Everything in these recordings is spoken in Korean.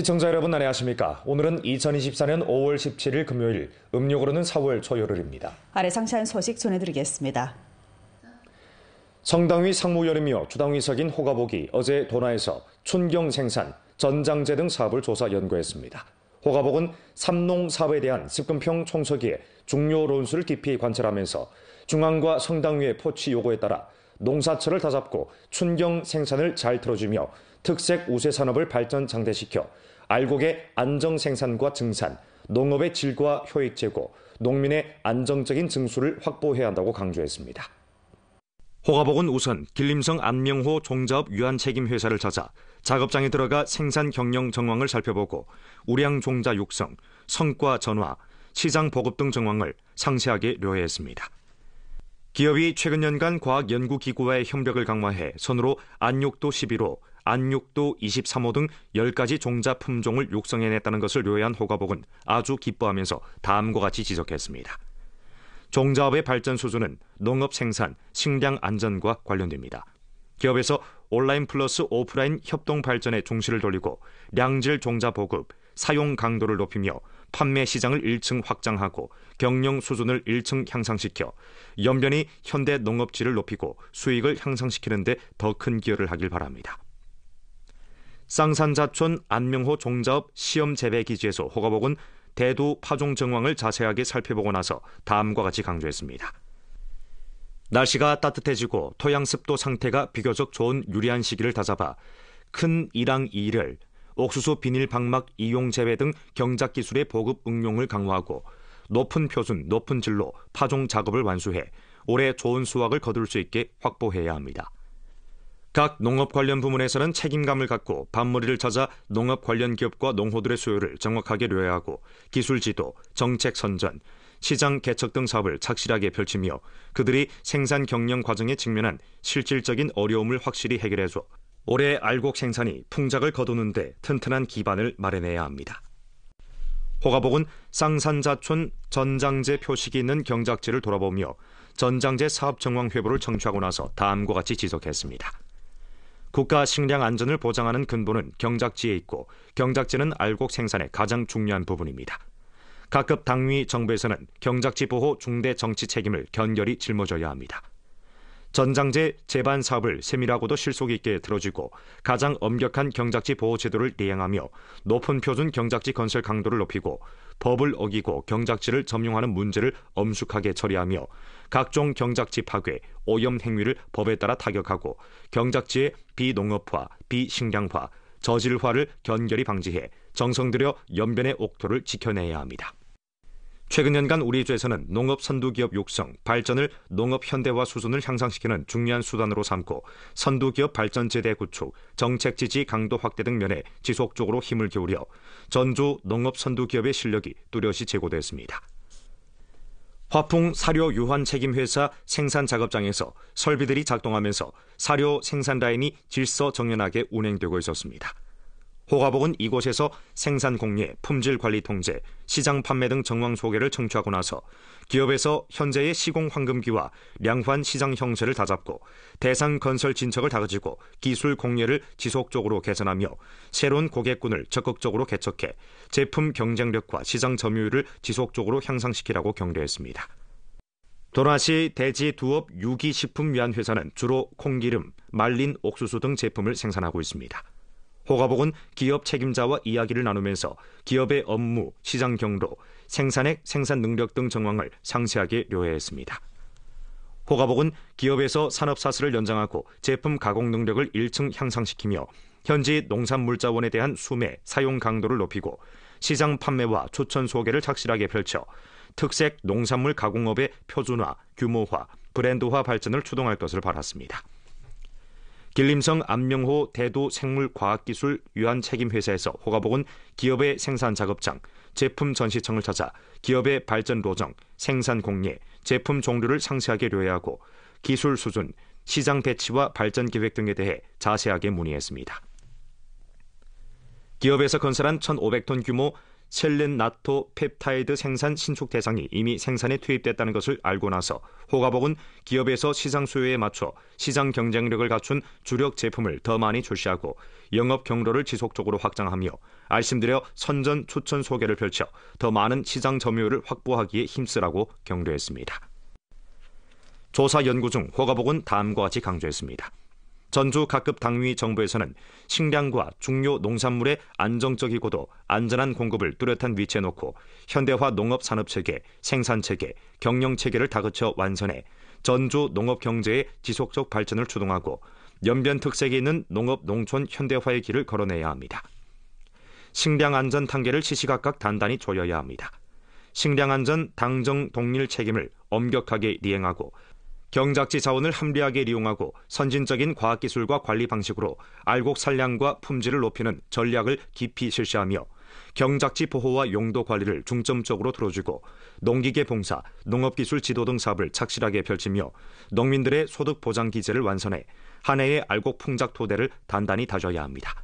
시청자 여러분 안녕하십니까? 오늘은 2024년 5월 17일 금요일, 음력으로는 4월 초열흘입니다. 아래 상세한 소식 전해드리겠습니다. 성당위 상무연이며 주당위석인 호가복이 어제 도나에서 춘경 생산, 전장제 등 사업을 조사 연구했습니다. 호가복은 삼농 사업에 대한 습금평 총서기에 중요 론수를 깊이 관찰하면서 중앙과 성당위의 포치 요구에 따라 농사철을 다잡고 춘경 생산을 잘 틀어주며 특색 우세 산업을 발전장대시켜 알곡의 안정 생산과 증산, 농업의 질과 효익 제고, 농민의 안정적인 증수를 확보해야 한다고 강조했습니다. 호가복은 우선 길림성 안명호 종자업 유한 책임 회사를 찾아 작업장에 들어가 생산 경영 정황을 살펴보고 우량 종자 육성, 성과 전화, 시장 보급 등 정황을 상세하게 료해했습니다. 기업이 최근 연간 과학연구기구와의 협력을 강화해 선으로 안육도 11호, 안육도 23호 등 10가지 종자 품종을 육성해냈다는 것을 요해한 호가복은 아주 기뻐하면서 다음과 같이 지적했습니다. 종자업의 발전 수준은 농업 생산, 식량 안전과 관련됩니다. 기업에서 온라인 플러스 오프라인 협동 발전에 중시를 돌리고 량질 종자 보급, 사용 강도를 높이며 판매 시장을 1층 확장하고 경영 수준을 1층 향상시켜 연변이 현대 농업지를 높이고 수익을 향상시키는 데 더 큰 기여를 하길 바랍니다. 쌍산자촌 안명호 종자업 시험 재배 기지에서 호가복은 대두 파종 정황을 자세하게 살펴보고 나서 다음과 같이 강조했습니다. 날씨가 따뜻해지고 토양 습도 상태가 비교적 좋은 유리한 시기를 다잡아 큰 이랑 이를 옥수수 비닐 방막 이용 제외 등 경작 기술의 보급 응용을 강화하고 높은 표준, 높은 진로, 파종 작업을 완수해 올해 좋은 수확을 거둘 수 있게 확보해야 합니다. 각 농업 관련 부문에서는 책임감을 갖고 밥무리를 찾아 농업 관련 기업과 농호들의 수요를 정확하게 료야하고 기술 지도, 정책 선전, 시장 개척 등 사업을 착실하게 펼치며 그들이 생산 경영 과정에 직면한 실질적인 어려움을 확실히 해결해줘 올해 알곡 생산이 풍작을 거두는데 튼튼한 기반을 마련해야 합니다. 호가복은 쌍산자촌 전장제 표식이 있는 경작지를 돌아보며 전장제 사업 정황 회부를 청취하고 나서 다음과 같이 지적했습니다. 국가 식량 안전을 보장하는 근본은 경작지에 있고 경작지는 알곡 생산의 가장 중요한 부분입니다. 각급 당위 정부에서는 경작지 보호 중대 정치 책임을 견결히 짊어져야 합니다. 전장제 재반 사업을 세밀하고도 실속 있게 들어주고 가장 엄격한 경작지 보호 제도를 대행하며 높은 표준 경작지 건설 강도를 높이고 법을 어기고 경작지를 점용하는 문제를 엄숙하게 처리하며 각종 경작지 파괴, 오염 행위를 법에 따라 타격하고 경작지의 비농업화, 비식량화, 저질화를 견결히 방지해 정성 들여 연변의 옥토를 지켜내야 합니다. 최근 연간 우리 주에서는 농업 선두 기업 육성, 발전을 농업 현대화 수준을 향상시키는 중요한 수단으로 삼고 선두 기업 발전 제대 구축, 정책 지지 강도 확대 등 면에 지속적으로 힘을 기울여 전주 농업 선두 기업의 실력이 뚜렷이 제고됐습니다. 화풍 사료 유한 책임 회사 생산 작업장에서 설비들이 작동하면서 사료 생산 라인이 질서 정연하게 운행되고 있었습니다. 호가복은 이곳에서 생산 공예, 품질 관리 통제, 시장 판매 등 정황 소개를 청취하고 나서 기업에서 현재의 시공 황금기와 량환 시장 형세를 다잡고 대상 건설 진척을 다그치고 기술 공예를 지속적으로 개선하며 새로운 고객군을 적극적으로 개척해 제품 경쟁력과 시장 점유율을 지속적으로 향상시키라고 경려했습니다. 도라시 대지 두업 유기식품 위한 회사는 주로 콩기름, 말린 옥수수 등 제품을 생산하고 있습니다. 호가복은 기업 책임자와 이야기를 나누면서 기업의 업무, 시장 경로, 생산액, 생산 능력 등 정황을 상세하게 묘해했습니다. 호가복은 기업에서 산업 사슬을 연장하고 제품 가공 능력을 1층 향상시키며 현지 농산물 자원에 대한 수매, 사용 강도를 높이고 시장 판매와 추천 소개를 착실하게 펼쳐 특색 농산물 가공업의 표준화, 규모화, 브랜드화 발전을 추동할 것을 바랐습니다. 길림성 안명호 대도 생물과학기술 유한책임회사에서 호가복은 기업의 생산 작업장, 제품 전시청을 찾아 기업의 발전 로정, 생산 공예, 제품 종류를 상세하게 료해하고 기술 수준, 시장 배치와 발전 계획 등에 대해 자세하게 문의했습니다. 기업에서 건설한 1,500톤 규모 셀렌 나토 펩타이드 생산 신축 대상이 이미 생산에 투입됐다는 것을 알고 나서 호가복은 기업에서 시장 수요에 맞춰 시장 경쟁력을 갖춘 주력 제품을 더 많이 출시하고 영업 경로를 지속적으로 확장하며 알심들여 선전 추천 소개를 펼쳐 더 많은 시장 점유율을 확보하기에 힘쓰라고 경고했습니다. 조사 연구 중 호가복은 다음과 같이 강조했습니다. 전주 각급 당위 정부에서는 식량과 중요 농산물의 안정적이고도 안전한 공급을 뚜렷한 위치에 놓고 현대화 농업 산업 체계, 생산 체계, 경영 체계를 다그쳐 완선해 전주 농업 경제의 지속적 발전을 추동하고 연변 특색이 있는 농업 농촌 현대화의 길을 걸어내야 합니다. 식량 안전 단계를 시시각각 단단히 조여야 합니다. 식량 안전 당정 동일 책임을 엄격하게 이행하고 경작지 자원을 합리하게이용하고 선진적인 과학기술과 관리 방식으로 알곡 산량과 품질을 높이는 전략을 깊이 실시하며 경작지 보호와 용도 관리를 중점적으로 들어주고 농기계 봉사, 농업기술 지도 등 사업을 착실하게 펼치며 농민들의 소득 보장 기제를 완성해한 해의 알곡 풍작 토대를 단단히 다져야 합니다.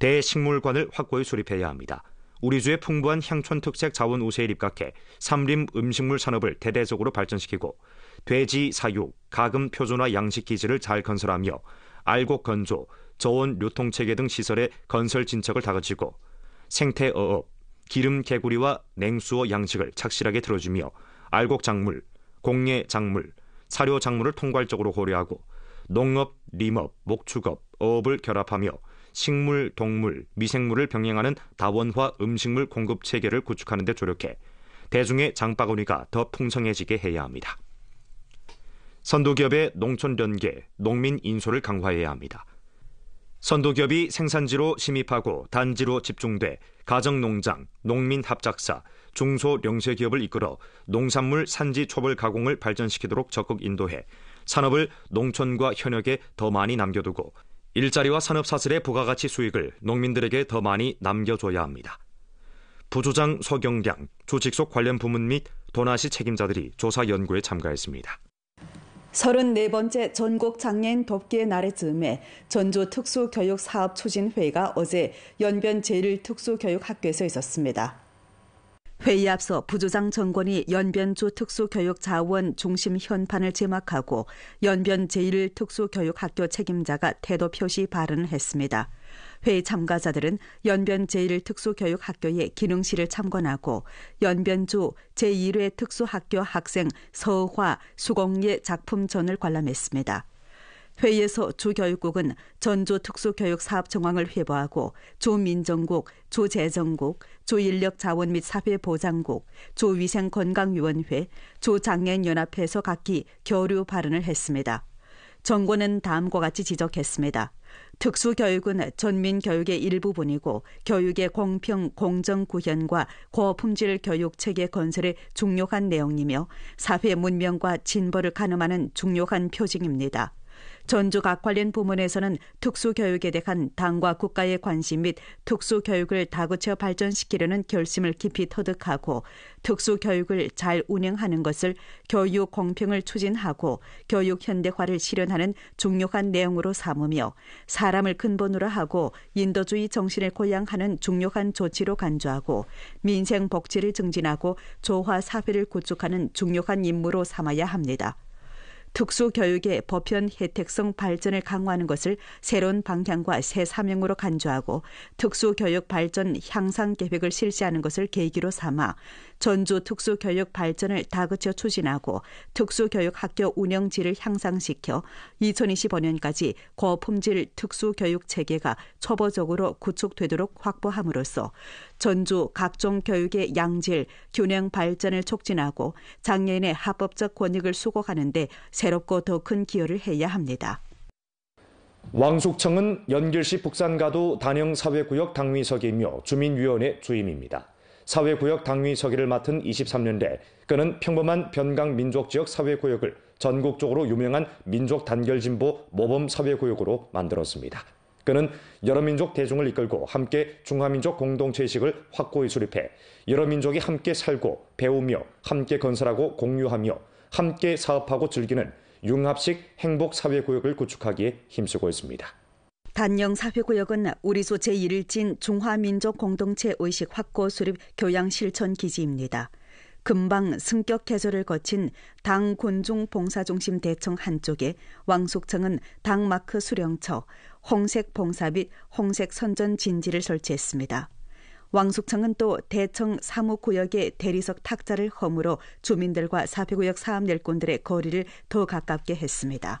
대식물관을 확고히 수립해야 합니다. 우리 주의 풍부한 향촌 특색 자원 우세에 입각해 삼림 음식물 산업을 대대적으로 발전시키고 돼지 사육, 가금 표준화 양식 기지를 잘 건설하며 알곡 건조, 저온 유통 체계 등 시설의 건설 진척을 다그치고 생태 어업, 기름 개구리와 냉수어 양식을 착실하게 들어주며 알곡 작물, 공예 작물, 사료 작물을 통괄적으로 고려하고 농업, 림업, 목축업, 어업을 결합하며 식물, 동물, 미생물을 병행하는 다원화 음식물 공급 체계를 구축하는 데 조력해 대중의 장바구니가 더 풍성해지게 해야 합니다. 선도기업의 농촌연계, 농민 인소를 강화해야 합니다. 선도기업이 생산지로 심입하고 단지로 집중돼 가정농장, 농민합작사, 중소령세기업을 이끌어 농산물 산지 초벌 가공을 발전시키도록 적극 인도해 산업을 농촌과 현역에 더 많이 남겨두고 일자리와 산업 사슬의 부가가치 수익을 농민들에게 더 많이 남겨줘야 합니다. 부조장 서경량, 조직속 관련 부문 및 도나시 책임자들이 조사 연구에 참가했습니다. 34번째 전국 장애인 돕기의 날에 즈음에 전주 특수교육사업추진회의가 어제 연변 제1특수교육학교에서 있었습니다. 회의 앞서 부조장 정권이 연변주 특수교육자원 중심 현판을 제막하고 연변 제1특수교육학교 책임자가 태도 표시 발언을 했습니다. 회 참가자들은 연변 제1특수교육학교의 기능실을 참관하고 연변조 제1회 특수학교 학생 서화 수공예 작품전을 관람했습니다. 회의에서 조교육국은 전조 특수교육 사업 정황을 회보하고 조민정국, 조재정국, 조인력자원 및 사회보장국, 조위생건강위원회, 조장애인연합회에서 각기 교류 발언을 했습니다. 정권은 다음과 같이 지적했습니다. 특수교육은 전민교육의 일부분이고 교육의 공평 공정 구현과 고품질 교육 체계 건설에 중요한 내용이며 사회 문명과 진보를 가늠하는 중요한 표징입니다. 전주 각 관련 부문에서는 특수교육에 대한 당과 국가의 관심 및 특수교육을 다그쳐 발전시키려는 결심을 깊이 터득하고 특수교육을 잘 운영하는 것을 교육 공평을 추진하고 교육 현대화를 실현하는 중요한 내용으로 삼으며 사람을 근본으로 하고 인도주의 정신을 고양하는 중요한 조치로 간주하고 민생 복지를 증진하고 조화 사회를 구축하는 중요한 임무로 삼아야 합니다. 특수교육의 보편 혜택성 발전을 강화하는 것을 새로운 방향과 새 사명으로 간주하고 특수교육 발전 향상 계획을 실시하는 것을 계기로 삼아 전주 특수교육 발전을 다그쳐 추진하고 특수교육 학교 운영질을 향상시켜 2025년까지 고품질 특수교육 체계가 초보적으로 구축되도록 확보함으로써 전주 각종 교육의 양질, 균형 발전을 촉진하고 장애인의 합법적 권익을 수고하는데 새롭고 더 큰 기여를 해야 합니다. 왕숙청은 연결시 북산가도 단영사회구역 당위석이며 주민위원회 주임입니다. 사회구역 당위 서기를 맡은 23년대 그는 평범한 변강 민족 지역 사회구역을 전국적으로 유명한 민족 단결 진보 모범 사회구역으로 만들었습니다. 그는 여러 민족 대중을 이끌고 함께 중화민족 공동체식을 확고히 수립해 여러 민족이 함께 살고 배우며 함께 건설하고 공유하며 함께 사업하고 즐기는 융합식 행복 사회구역을 구축하기에 힘쓰고 있습니다. 단영 사회구역은 우리소 제1일진 중화민족공동체 의식 확고 수립 교양 실천 기지입니다. 금방 승격 개조를 거친 당 곤중 봉사중심 대청 한쪽에 왕숙청은 당 마크 수령처, 홍색 봉사 및 홍색 선전 진지를 설치했습니다. 왕숙청은 또 대청 사무구역에 대리석 탁자를 허물어 주민들과 사회구역 사업열꾼들의 거리를 더 가깝게 했습니다.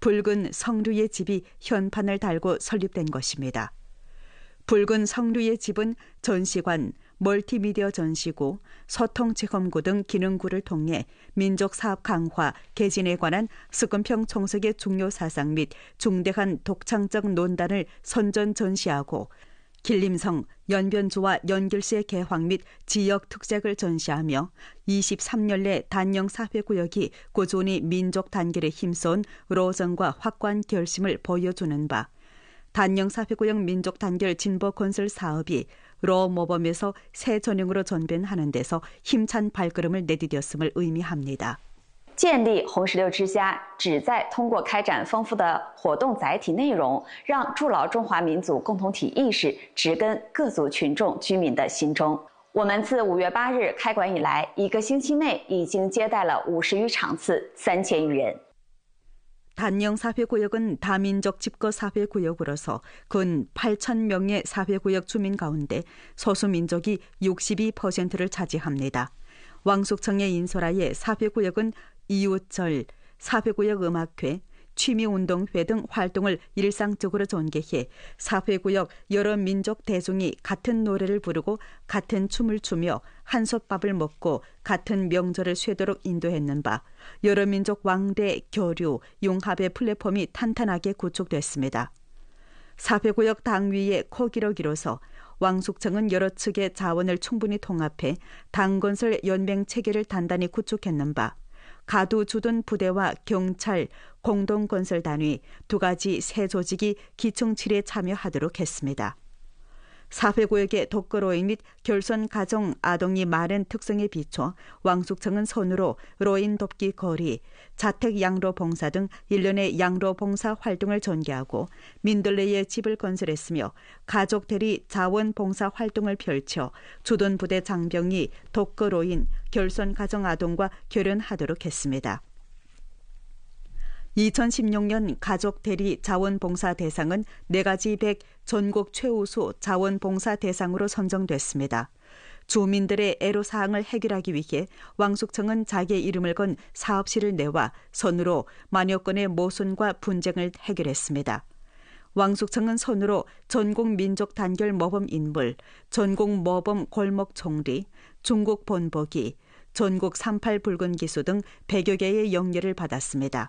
붉은 성류의 집이 현판을 달고 설립된 것입니다. 붉은 성류의 집은 전시관, 멀티미디어 전시구서통체험구등 기능구를 통해 민족사업 강화, 개진에 관한 스금평 청석의 중요 사상 및 중대한 독창적 논단을 선전 전시하고 길림성, 연변조와 연결시의 개황 및 지역 특색을 전시하며 23년 내 단영 사회구역이 고존이 민족 단결에 힘써온 로정과 확고한 결심을 보여주는 바 단영 사회구역 민족 단결 진보 건설 사업이 로 모범에서 새 전형으로 전변하는 데서 힘찬 발걸음을 내디뎠음을 의미합니다. 建立红石榴之家，旨在通过开展丰富的活动载体内容，让筑牢中华民族共同体意识植根各族群众居民的心中。我们自五月八日开馆以来，一个星期内已经接待了五十余场次，三千余人。단사구역은다민족집거사구역으로서근8명의사구역주민가운데소수민족이62%를차지합니다왕숙청의인사구역은 이호철, 사회구역 음악회, 취미운동회 등 활동을 일상적으로 전개해 사회구역 여러 민족 대중이 같은 노래를 부르고 같은 춤을 추며 한솥밥을 먹고 같은 명절을 쇠도록 인도했는 바 여러 민족 왕대 교류 융합의 플랫폼이 탄탄하게 구축됐습니다. 사회구역 당위의 코기러기로서 왕숙청은 여러 측의 자원을 충분히 통합해 당건설 연맹 체계를 단단히 구축했는 바 가두 주둔 부대와 경찰, 공동건설단위 두 가지 세 조직이 기총칠에 참여하도록 했습니다. 사회고액의 독거로인 및 결손 가정 아동이 많은 특성에 비춰 왕숙청은 선으로 로인 돕기 거리, 자택 양로 봉사 등 일련의 양로 봉사 활동을 전개하고 민들레의 집을 건설했으며 가족 대리 자원 봉사 활동을 펼쳐 주둔 부대 장병이 독거로인 결손 가정 아동과 결연하도록 했습니다. 2016년 가족 대리 자원봉사 대상은 4가지 100 전국 최우수 자원봉사 대상으로 선정됐습니다. 주민들의 애로사항을 해결하기 위해 왕숙청은 자기 이름을 건 사업실을 내와 선으로 마녀 건의 모순과 분쟁을 해결했습니다. 왕숙청은 선으로 전국 민족 단결 모범 인물, 전국 모범 골목 총리, 중국 본보기, 전국 38 붉은 기수 등 100여 개의 영예를 받았습니다.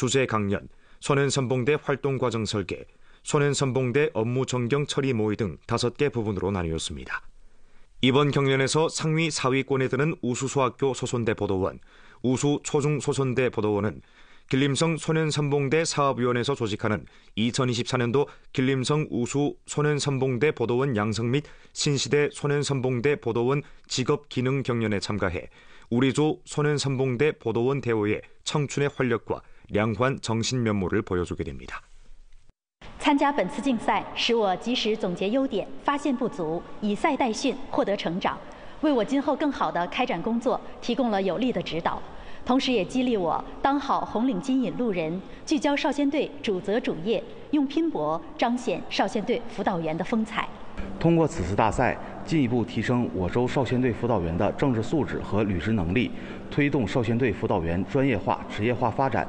주제 강연, 소년선봉대 활동과정 설계, 소년선봉대 업무 전경 처리 모의 등 다섯 개 부분으로 나뉘었습니다. 이번 경연에서 상위 4위권에 드는 우수소학교 소선대 보도원, 우수 초중 소선대 보도원은 길림성 소년선봉대 사업위원회에서 조직하는 2024년도 길림성 우수 소년선봉대 보도원 양성 및 신시대 소년선봉대 보도원 직업 기능 경연에 참가해 우리조 소년선봉대 보도원 대호의 청춘의 활력과 两环重新面目，来朋友就给点。参加本次竞赛，使我及时总结优点，发现不足，以赛代训，获得成长，为我今后更好的开展工作提供了有力的指导。同时也激励我当好红领巾引路人，聚焦少先队主责主业，用拼搏彰显少先队辅导员的风采。通过此次大赛，进一步提升我州少先队辅导员的政治素质和履职能力，推动少先队辅导员专业化、职业化发展。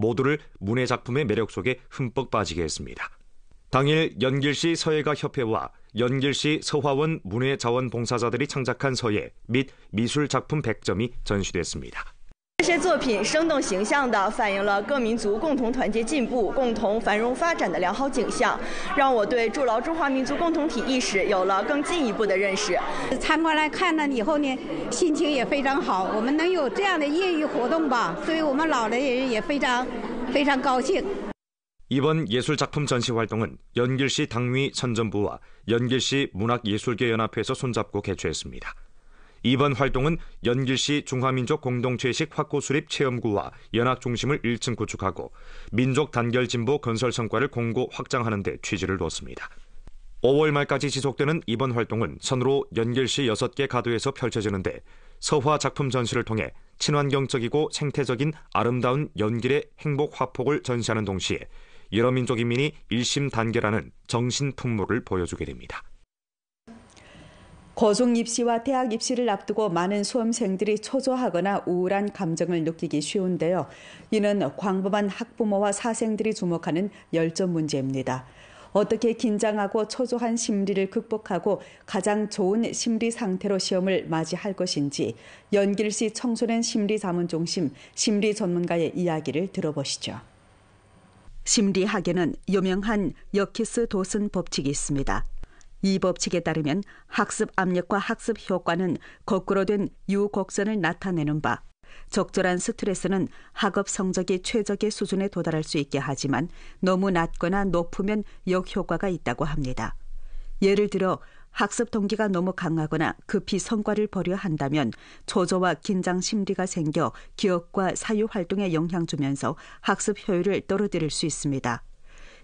모두를 문예 작품의 매력 속에 흠뻑 빠지게 했습니다. 당일 연길시 서예가 협회와 연길시 서화원 문예자원봉사자들이 창작한 서예 및 미술 작품 100점이 전시됐습니다. 这些作品生动形象地反映了各民族共同团结进步、共同繁荣发展的良好景象，让我对筑牢中华民族共同体意识有了更进一步的认识。参观来看了以后呢，心情也非常好。我们能有这样的业余活动吧，所以我们老人也也非常非常高兴。이번예술작품전시활동은연길시당위천존부와연길시문학예술계연합회에서손잡고개최했습니다 이번 활동은 연길시 중화민족 공동체식 확고 수립 체험구와 연합 중심을 1층 구축하고 민족 단결 진보 건설 성과를 공고 확장하는 데 취지를 뒀습니다. 5월 말까지 지속되는 이번 활동은 선으로 연길시 6개 가도에서 펼쳐지는데 서화 작품 전시를 통해 친환경적이고 생태적인 아름다운 연길의 행복 화폭을 전시하는 동시에 여러 민족 인민이 일심 단결하는 정신 풍모를 보여주게 됩니다. 거중 입시와 대학 입시를 앞두고 많은 수험생들이 초조하거나 우울한 감정을 느끼기 쉬운데요. 이는 광범한 학부모와 사생들이 주목하는 열전 문제입니다. 어떻게 긴장하고 초조한 심리를 극복하고 가장 좋은 심리 상태로 시험을 맞이할 것인지 연길시 청소년 심리 자문 중심 심리 전문가의 이야기를 들어보시죠. 심리학에는 유명한 여키스 도슨 법칙이 있습니다. 이 법칙에 따르면 학습 압력과 학습 효과는 거꾸로 된 유곡선을 나타내는 바 적절한 스트레스는 학업 성적이 최적의 수준에 도달할 수 있게 하지만 너무 낮거나 높으면 역효과가 있다고 합니다. 예를 들어 학습 동기가 너무 강하거나 급히 성과를 벌여 한다면 초조와 긴장 심리가 생겨 기억과 사유 활동에 영향 주면서 학습 효율을 떨어뜨릴 수 있습니다.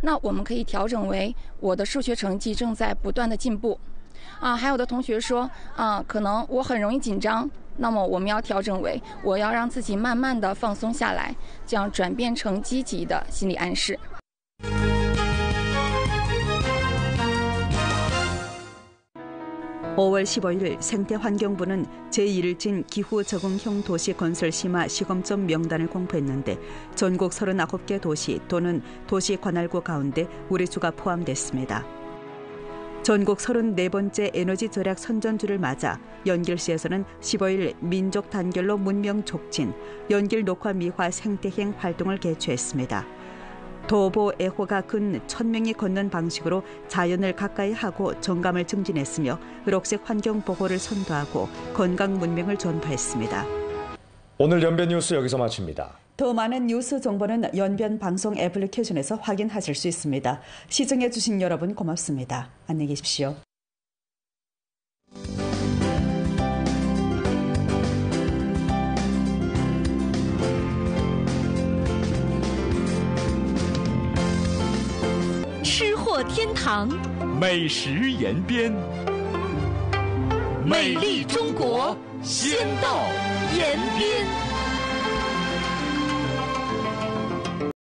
那我们可以调整为我的数学成绩正在不断的进步，啊，还有的同学说，啊，可能我很容易紧张，那么我们要调整为我要让自己慢慢的放松下来，这样转变成积极的心理暗示。 5월 15일 생태환경부는 제1진 기후적응형 도시 건설 심화 시범점 명단을 공표했는데 전국 39개 도시 또는 도시 관할구 가운데 우리주가 포함됐습니다. 전국 34번째 에너지 절약 선전주를 맞아 연길시에서는 15일 민족 단결로 문명 촉진, 연길 녹화 미화 생태행 활동을 개최했습니다. 도보 애호가 근 천명이 걷는 방식으로 자연을 가까이 하고 정감을 증진했으며 록색 환경 보호를 선도하고 건강 문명을 전파했습니다. 오늘 연변 뉴스 여기서 마칩니다. 더 많은 뉴스 정보는 연변 방송 애플리케이션에서 확인하실 수 있습니다. 시청해 주신 여러분 고맙습니다. 안녕히 계십시오. 天堂美食，延边，美丽中国，先到延边。